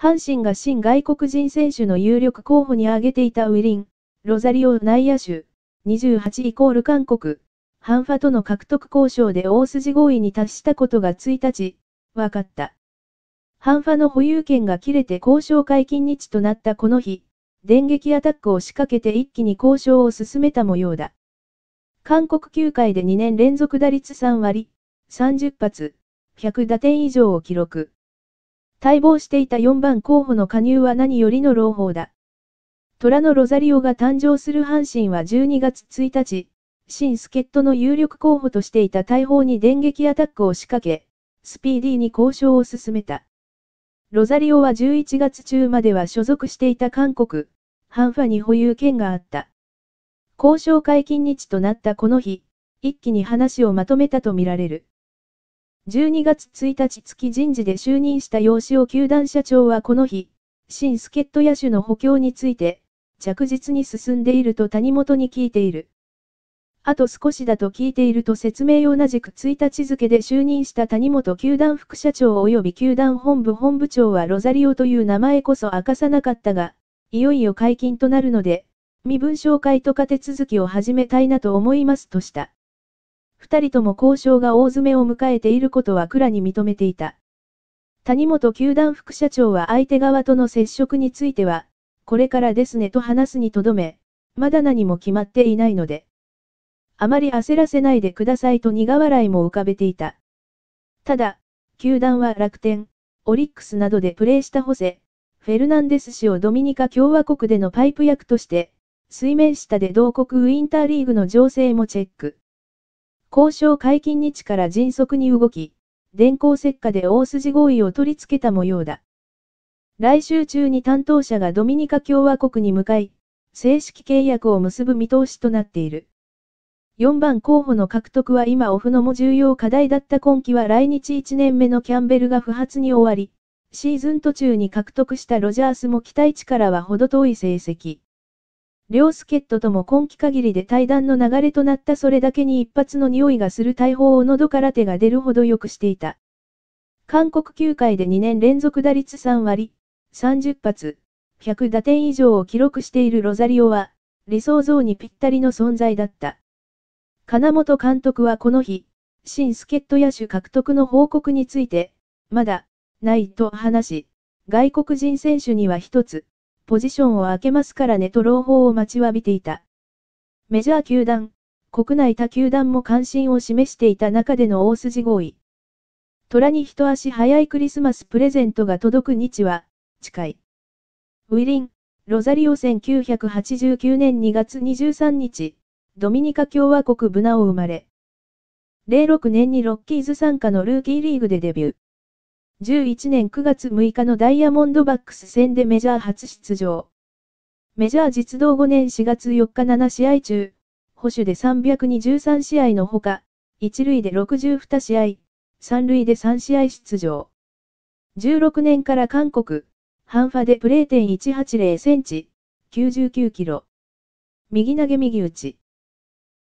阪神が新外国人選手の有力候補に挙げていたウィリン、ロザリオ内野手、28イコール韓国、ハンファとの獲得交渉で大筋合意に達したことが1日、分かった。ハンファの保有権が切れて交渉解禁日となったこの日、電撃アタックを仕掛けて一気に交渉を進めた模様だ。韓国球界で2年連続打率3割、30発、100打点以上を記録。待望していた4番候補の加入は何よりの朗報だ。虎のロザリオが誕生する阪神は12月1日、新助っ人の有力候補としていた大砲に電撃アタックを仕掛け、スピーディーに交渉を進めた。ロザリオは11月中までは所属していた韓国、ハンファに保有権があった。交渉解禁日となったこの日、一気に話をまとめたとみられる。12月1日月人事で就任した洋子を球団社長はこの日、新助っ人野手の補強について、着実に進んでいると谷本に聞いている。あと少しだと聞いていると説明同じく1日付で就任した谷本球団副社長及び球団本部本部長はロザリオという名前こそ明かさなかったが、いよいよ解禁となるので、身分紹介とか手続きを始めたいなと思いますとした。二人とも交渉が大詰めを迎えていることは倉に認めていた。谷本球団副社長は相手側との接触については、これからですねと話すにとどめ、まだ何も決まっていないので。あまり焦らせないでくださいと苦笑いも浮かべていた。ただ、球団は楽天、オリックスなどでプレーしたホセ、フェルナンデス氏をドミニカ共和国でのパイプ役として、水面下で同国ウィンターリーグの情勢もチェック。交渉解禁日から迅速に動き、電光石火で大筋合意を取り付けた模様だ。来週中に担当者がドミニカ共和国に向かい、正式契約を結ぶ見通しとなっている。4番候補の獲得は今オフのも重要課題だった今季は来日1年目のキャンベルが不発に終わり、シーズン途中に獲得したロジャースも期待値からは程遠い成績。両助っ人とも今季限りで対談の流れとなったそれだけに一発の匂いがする大砲を喉から手が出るほどよくしていた。韓国球界で2年連続打率3割、30発、100打点以上を記録しているロザリオは、理想像にぴったりの存在だった。金本監督はこの日、新助っ人野手獲得の報告について、まだ、ないと話し、外国人選手には一つ、ポジションを空けますからねと朗報を待ちわびていた。メジャー球団、国内他球団も関心を示していた中での大筋合意。虎に一足早いクリスマスプレゼントが届く日は、近い。ウィリン、ロザリオ1989年2月23日、ドミニカ共和国ブナを生まれ。06年にロッキーズ参加のルーキーリーグでデビュー。1 1年9月6日のダイヤモンドバックス戦でメジャー初出場。メジャー実動5年4月4日7試合中、保守で323試合のほか、1塁で62試合、3塁で3試合出場。16年から韓国、ハンファでプレー180センチ、99キロ。右投げ右打ち。